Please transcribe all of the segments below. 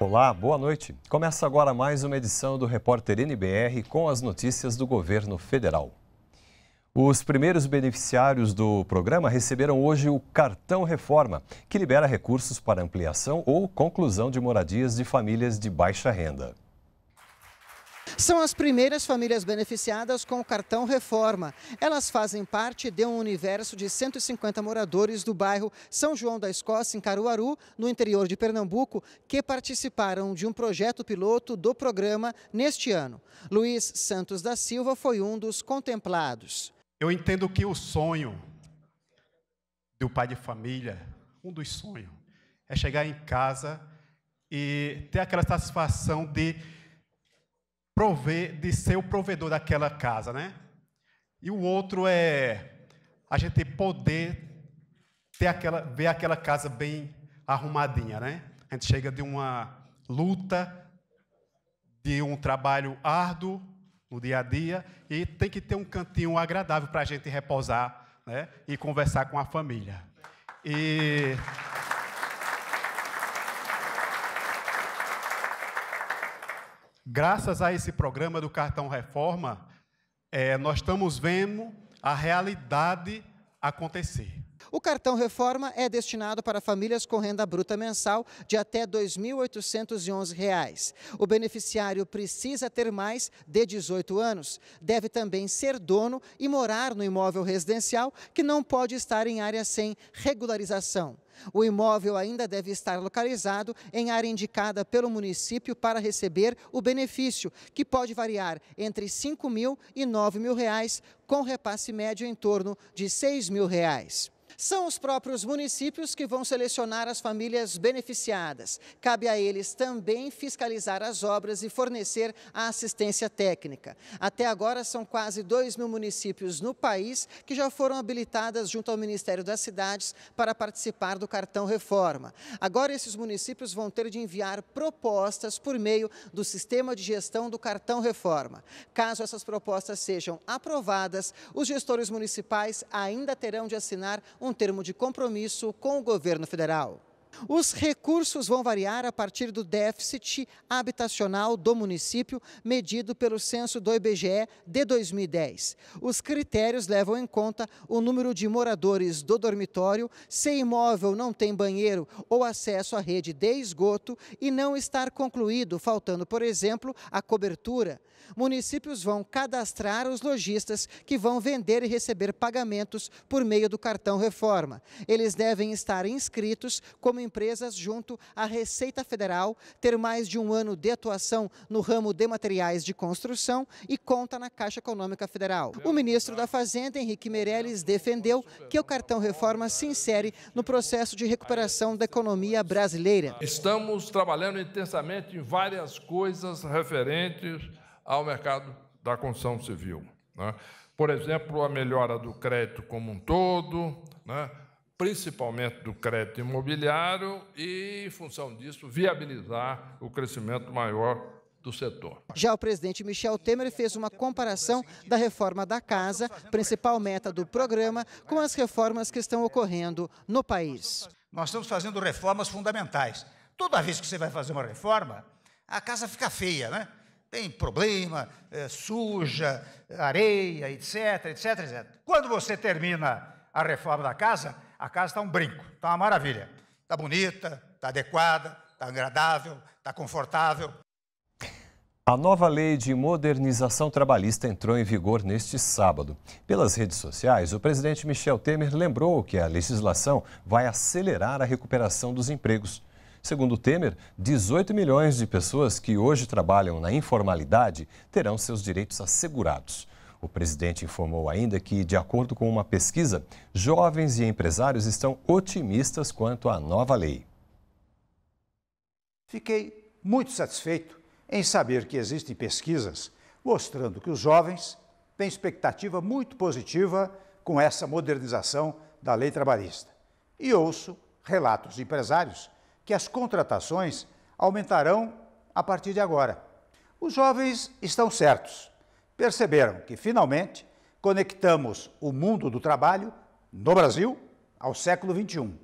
Olá, boa noite. Começa agora mais uma edição do Repórter NBR com as notícias do governo federal. Os primeiros beneficiários do programa receberam hoje o Cartão Reforma, que libera recursos para ampliação ou conclusão de moradias de famílias de baixa renda. São as primeiras famílias beneficiadas com o cartão Reforma. Elas fazem parte de um universo de 150 moradores do bairro São João da Escócia, em Caruaru, no interior de Pernambuco, que participaram de um projeto piloto do programa neste ano. Luiz Santos da Silva foi um dos contemplados. Eu entendo que o sonho do pai de família, um dos sonhos, é chegar em casa e ter aquela satisfação de prover, de ser o provedor daquela casa, né? E o outro é a gente poder ter aquela, ver aquela casa bem arrumadinha, né? A gente chega de uma luta, de um trabalho árduo no dia a dia e tem que ter um cantinho agradável para a gente repousar, né? E conversar com a família. E graças a esse programa do Cartão Reforma, é, nós estamos vendo a realidade acontecer. O cartão reforma é destinado para famílias com renda bruta mensal de até R$ 2.811. O beneficiário precisa ter mais de 18 anos, deve também ser dono e morar no imóvel residencial que não pode estar em área sem regularização. O imóvel ainda deve estar localizado em área indicada pelo município para receber o benefício, que pode variar entre R$ 5 mil e R$ 9 mil, reais, com repasse médio em torno de R$ 6 mil. Reais. São os próprios municípios que vão selecionar as famílias beneficiadas. Cabe a eles também fiscalizar as obras e fornecer a assistência técnica. Até agora, são quase 2 mil municípios no país que já foram habilitadas junto ao Ministério das Cidades para participar do cartão reforma. Agora, esses municípios vão ter de enviar propostas por meio do sistema de gestão do cartão reforma. Caso essas propostas sejam aprovadas, os gestores municipais ainda terão de assinar um um termo de compromisso com o governo federal. Os recursos vão variar a partir do déficit habitacional do município, medido pelo censo do IBGE de 2010. Os critérios levam em conta o número de moradores do dormitório, se imóvel não tem banheiro ou acesso à rede de esgoto e não estar concluído, faltando, por exemplo, a cobertura. Municípios vão cadastrar os lojistas que vão vender e receber pagamentos por meio do cartão reforma. Eles devem estar inscritos como como empresas, junto à Receita Federal, ter mais de um ano de atuação no ramo de materiais de construção e conta na Caixa Econômica Federal. O ministro da Fazenda, Henrique Meirelles, defendeu que o cartão reforma se insere no processo de recuperação da economia brasileira. Estamos trabalhando intensamente em várias coisas referentes ao mercado da construção civil. Né? Por exemplo, a melhora do crédito como um todo, né? principalmente do crédito imobiliário, e, em função disso, viabilizar o crescimento maior do setor. Já o presidente Michel Temer fez uma comparação da reforma da casa, principal meta do programa, com as reformas que estão ocorrendo no país. Nós estamos fazendo reformas fundamentais. Toda vez que você vai fazer uma reforma, a casa fica feia, né? Tem problema, é, suja, areia, etc, etc, etc. Quando você termina a reforma da casa, a casa está um brinco, está uma maravilha. Está bonita, está adequada, está agradável, está confortável. A nova lei de modernização trabalhista entrou em vigor neste sábado. Pelas redes sociais, o presidente Michel Temer lembrou que a legislação vai acelerar a recuperação dos empregos. Segundo Temer, 18 milhões de pessoas que hoje trabalham na informalidade terão seus direitos assegurados. O presidente informou ainda que, de acordo com uma pesquisa, jovens e empresários estão otimistas quanto à nova lei. Fiquei muito satisfeito em saber que existem pesquisas mostrando que os jovens têm expectativa muito positiva com essa modernização da lei trabalhista. E ouço relatos de empresários que as contratações aumentarão a partir de agora. Os jovens estão certos perceberam que finalmente conectamos o mundo do trabalho no Brasil ao século XXI.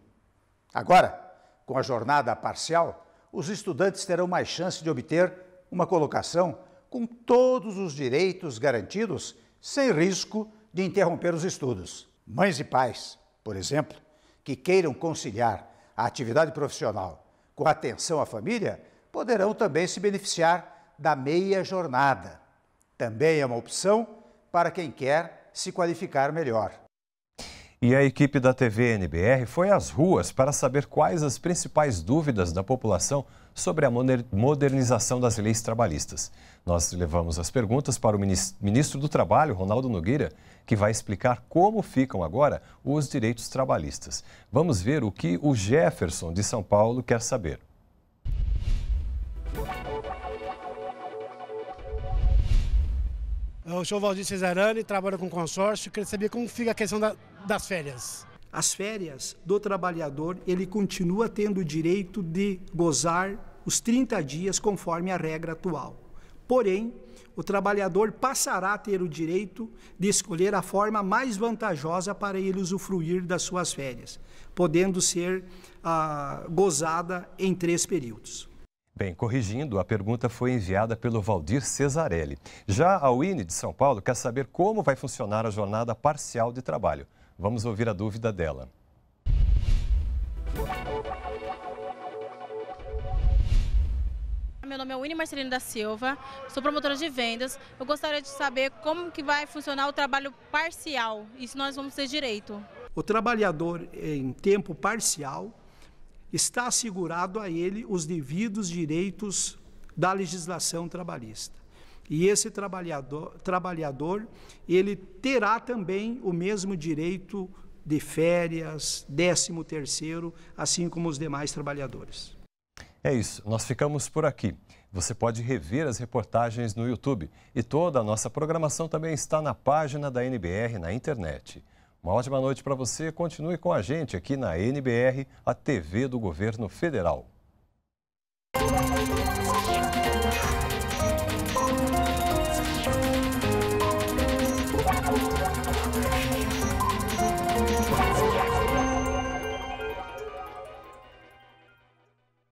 Agora, com a jornada parcial, os estudantes terão mais chance de obter uma colocação com todos os direitos garantidos, sem risco de interromper os estudos. Mães e pais, por exemplo, que queiram conciliar a atividade profissional com a atenção à família, poderão também se beneficiar da meia jornada, também é uma opção para quem quer se qualificar melhor. E a equipe da TV NBR foi às ruas para saber quais as principais dúvidas da população sobre a modernização das leis trabalhistas. Nós levamos as perguntas para o ministro do Trabalho, Ronaldo Nogueira, que vai explicar como ficam agora os direitos trabalhistas. Vamos ver o que o Jefferson de São Paulo quer saber. Eu sou Valdir Cesarani, trabalho com consórcio, queria saber como fica a questão da, das férias. As férias do trabalhador, ele continua tendo o direito de gozar os 30 dias conforme a regra atual. Porém, o trabalhador passará a ter o direito de escolher a forma mais vantajosa para ele usufruir das suas férias, podendo ser ah, gozada em três períodos. Bem, corrigindo, a pergunta foi enviada pelo Valdir Cesarelli. Já a Wine de São Paulo quer saber como vai funcionar a jornada parcial de trabalho. Vamos ouvir a dúvida dela. Meu nome é Winnie Marcelino da Silva, sou promotora de vendas. Eu gostaria de saber como que vai funcionar o trabalho parcial e se nós vamos ter direito. O trabalhador em tempo parcial está assegurado a ele os devidos direitos da legislação trabalhista. E esse trabalhador, trabalhador ele terá também o mesmo direito de férias, 13 terceiro, assim como os demais trabalhadores. É isso, nós ficamos por aqui. Você pode rever as reportagens no YouTube e toda a nossa programação também está na página da NBR na internet uma ótima noite para você. Continue com a gente aqui na NBR, a TV do Governo Federal.